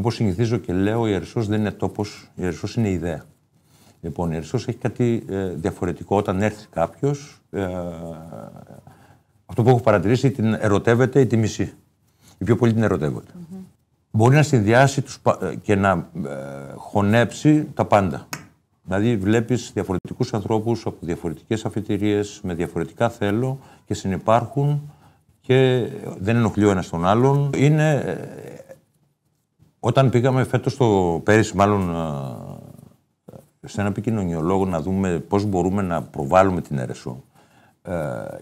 Όπως συνηθίζω και λέω, η Ερυσό δεν είναι τόπος, η Ερυσό είναι ιδέα. Λοιπόν, η Ερυσό έχει κάτι ε, διαφορετικό. Όταν έρθει κάποιος, ε, αυτό που έχω παρατηρήσει, την ερωτεύεται ή τη μισή. Οι πιο πολλοί την ερωτευονται Μπορεί να συνδυάσει τους, ε, και να χωνέψει τα πάντα. Δηλαδή, βλέπεις διαφορετικούς ανθρώπους από διαφορετικές αφιτηρίε, με διαφορετικά θέλω και συνεπάρχουν και δεν ενοχλεί ο ένας τον άλλον. Είναι όταν πήγαμε φέτος το πέρυσι, μάλλον ε, σε ένα επικοινωνιολόγο να δούμε πώς μπορούμε να προβάλλουμε την ΕΡΕΣΟ ε,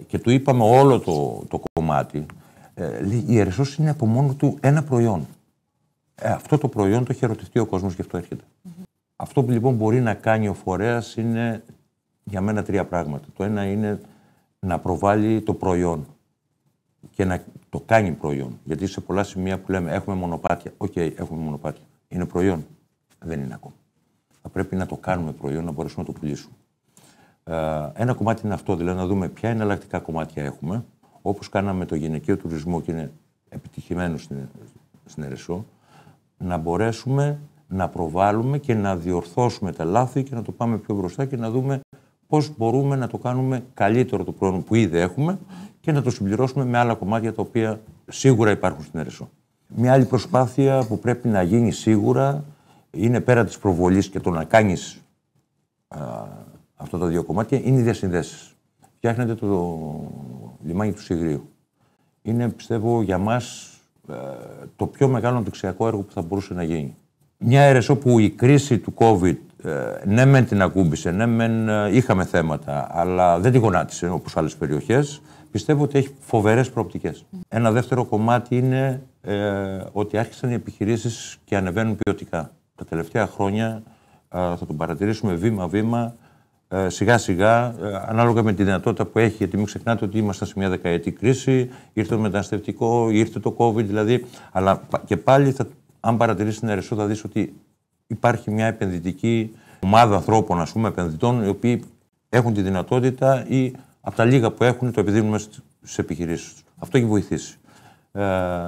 και του είπαμε όλο το, το κομμάτι, ε, η ΕΡΕΣΟ είναι από μόνο του ένα προϊόν. αυτό το προϊόν το ερωτηθεί ο κόσμος και αυτό Αυτό που λοιπόν μπορεί να κάνει ο φορέας είναι για μένα τρία πράγματα. Το ένα είναι να προβάλλει το προϊόν και να το κάνει προϊόν. Γιατί σε πολλά σημεία που λέμε έχουμε μονοπάτια. Οκ, okay, έχουμε μονοπάτια. Είναι προϊόν. Δεν είναι ακόμα. Θα πρέπει να το κάνουμε προϊόν, να μπορέσουμε να το πουλήσουμε. Ε, ένα κομμάτι είναι αυτό, δηλαδή να δούμε ποια εναλλακτικά κομμάτια έχουμε. Όπως κάναμε το γυναικείο τουρισμό και είναι επιτυχημένο στην, στην Ερεσό, να μπορέσουμε να προβάλλουμε και να διορθώσουμε τα λάθη και να το πάμε πιο μπροστά και να δούμε πώς μπορούμε να το κάνουμε καλύτερο το πρόγραμμα που ήδη έχουμε και να το συμπληρώσουμε με άλλα κομμάτια τα οποία σίγουρα υπάρχουν στην ΕΡΕΣΟ. Μια άλλη προσπάθεια που πρέπει να γίνει σίγουρα είναι πέρα της προβολής και το να κάνεις αυτά τα δύο κομμάτια, είναι οι διασυνδέσεις. Φτιάχνεται το, λιμάνι του Σιγρίου. Είναι, πιστεύω, για μας ε, το πιο μεγάλο αναπτυξιακό έργο που θα μπορούσε να γίνει. Μια Ερεσό που η κρίση του COVID, ε, ναι μεν την ακούμπησε, ναι μεν ε, είχαμε θέματα, αλλά δεν τη γονάτισε όπως άλλες περιοχές πιστεύω ότι έχει φοβερές προοπτικές. Ένα δεύτερο κομμάτι είναι ε, ότι άρχισαν οι επιχειρήσεις και ανεβαίνουν ποιοτικά. Τα τελευταία χρόνια θα τον παρατηρήσουμε βήμα-βήμα, ε, σιγά-σιγά, ε, ανάλογα με τη δυνατότητα που έχει. Γιατί μην ξεχνάτε ότι ήμασταν σε μια δεκαετή κρίση, ήρθε το μεταναστευτικό, ήρθε το COVID δηλαδή. Αλλά και πάλι, θα, αν παρατηρήσεις την αριστερά, θα δεις ότι υπάρχει μια επενδυτική ομάδα ανθρώπων, ας πούμε, επενδυτών, οι οποίοι έχουν τη δυνατότητα ή από τα λίγα που έχουν το επιδίνουμε μέσα στις επιχειρήσεις τους. Αυτό έχει βοηθήσει. Ε,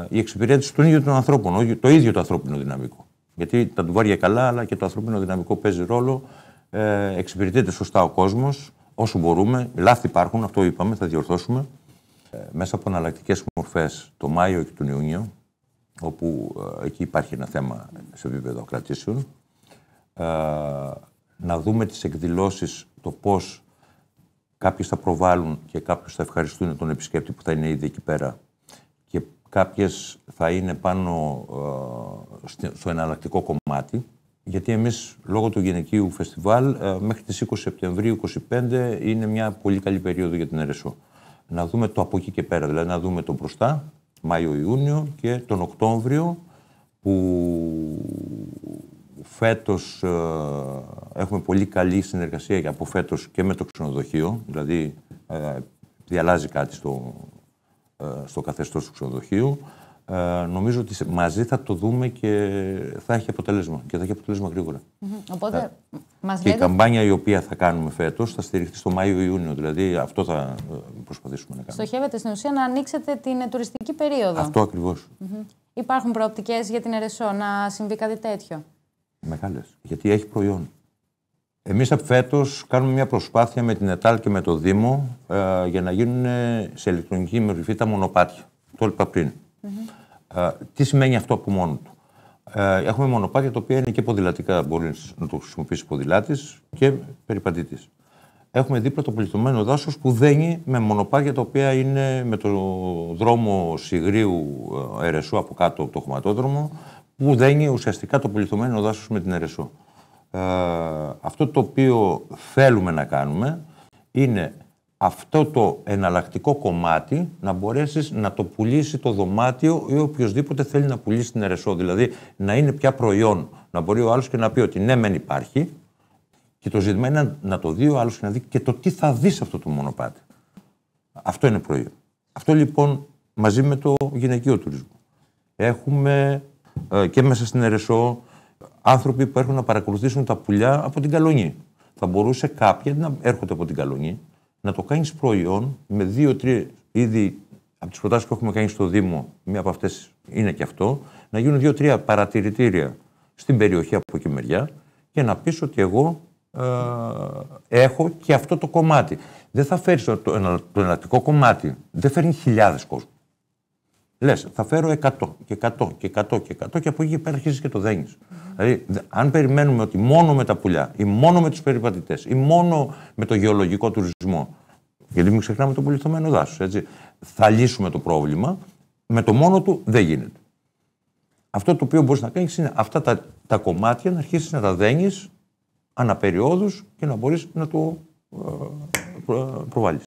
η εξυπηρέτηση των ίδιων των ανθρώπων, το ίδιο το ανθρώπινο δυναμικό. Γιατί τα ντουβάρια καλά, αλλά και το ανθρώπινο δυναμικό παίζει ρόλο. Ε, εξυπηρετείται σωστά ο κόσμος όσο μπορούμε. Λάθη υπάρχουν, αυτό είπαμε, θα διορθώσουμε. Ε, μέσα από εναλλακτικές μορφές το Μάιο και τον Ιούνιο, όπου ε, εκεί υπάρχει ένα θέμα σε επίπεδο κρατήσεων. Ε, να δούμε τις εκδηλώσεις, το πώς Κάποιε θα προβάλλουν και κάποιε θα ευχαριστούν τον επισκέπτη που θα είναι ήδη εκεί πέρα. Και κάποιες θα είναι πάνω ε, στο εναλλακτικό κομμάτι. Γιατί εμείς, λόγω του γυναικείου φεστιβάλ, ε, μέχρι τις 20 Σεπτεμβρίου 25 είναι μια πολύ καλή περίοδο για την ΕΡΕΣΟ. Να δούμε το από εκεί και πέρα, δηλαδή να δούμε το μπροστά, Μάιο-Ιούνιο και τον Οκτώβριο που φέτος ε, έχουμε πολύ καλή συνεργασία από φέτος και με το ξενοδοχείο, δηλαδή ε, διαλάζει κάτι στο, ε, στο καθεστώς του ξενοδοχείου. Ε, νομίζω ότι μαζί θα το δούμε και θα έχει αποτέλεσμα. Και θα έχει αποτέλεσμα Οπότε, θα... μας λέτε... Και η καμπάνια η οποία θα κάνουμε φέτος θα στηριχθεί στο Μάιο-Ιούνιο. Δηλαδή, αυτό θα προσπαθήσουμε να κάνουμε. Στοχεύετε στην ουσία να ανοίξετε την τουριστική περίοδο. Αυτό Υπάρχουν προοπτικές για την Ερεσό να συμβεί κάτι τέτοιο. Μεγάλες. Γιατί έχει προϊόν. Εμείς φέτος κάνουμε μια προσπάθεια με την ΕΤΑΛ και με το Δήμο ε, για να γίνουν σε ηλεκτρονική μορφή τα μονοπάτια. Το είπα πριν. Mm-hmm. Ε, τι σημαίνει αυτό από μόνο του. Ε, έχουμε μονοπάτια τα οποία είναι και ποδηλατικά. Μπορεί να το χρησιμοποιήσει ποδηλάτης και περιπατήτη. Έχουμε δίπλα το πληθωμένο δάσος που δένει με μονοπάτια τα οποία είναι με το δρόμο Σιγρίου Ερεσού από κάτω από το χωματόδρομο, που δένει ουσιαστικά το πληθωμένο δάσος με την Ερεσό. Ε, αυτό το οποίο θέλουμε να κάνουμε είναι αυτό το εναλλακτικό κομμάτι να μπορέσεις να το πουλήσει το δωμάτιο ή οποιοδήποτε θέλει να πουλήσει την Ερεσό. Δηλαδή να είναι πια προϊόν. Να μπορεί ο άλλος και να πει ότι ναι μεν υπάρχει και το ζήτημα είναι να το δει ο άλλος και να δει και το τι θα δει σε αυτό το μονοπάτι. Αυτό είναι προϊόν. Αυτό λοιπόν μαζί με το γυναικείο τουρισμό. Έχουμε ε, και μέσα στην Ερεσό, άνθρωποι που έρχονται να παρακολουθήσουν τα πουλιά από την Καλονή. Θα μπορούσε κάποιοι να έρχονται από την Καλονή, να το κάνεις προϊόν με δύο-τρία ήδη από τις προτάσεις που έχουμε κάνει στο Δήμο, μία από αυτές είναι και αυτό, να γίνουν δύο-τρία παρατηρητήρια στην περιοχή από εκεί μεριά και να πεις ότι εγώ ε, έχω και αυτό το κομμάτι. Δεν θα φέρεις το, το, κομμάτι, δεν φέρνει χιλιάδες κόσμου. Λες, θα φέρω 100 και 100 και 100 και 100 και από εκεί πέρα αρχίζεις και το δενει Δηλαδή, αν περιμένουμε ότι μόνο με τα πουλιά ή μόνο με τους περιπατητέ ή μόνο με το γεωλογικό τουρισμό. Γιατί μην ξεχνάμε το πολιθωμένο δάσο. Θα λύσουμε το πρόβλημα. Με το μόνο του δεν γίνεται. Αυτό το οποίο μπορείς να κάνεις είναι αυτά τα, τα κομμάτια να αρχίσεις να τα δένεις αναπεριόδους και να μπορείς να το ε, προ, ε, προβάλλεις.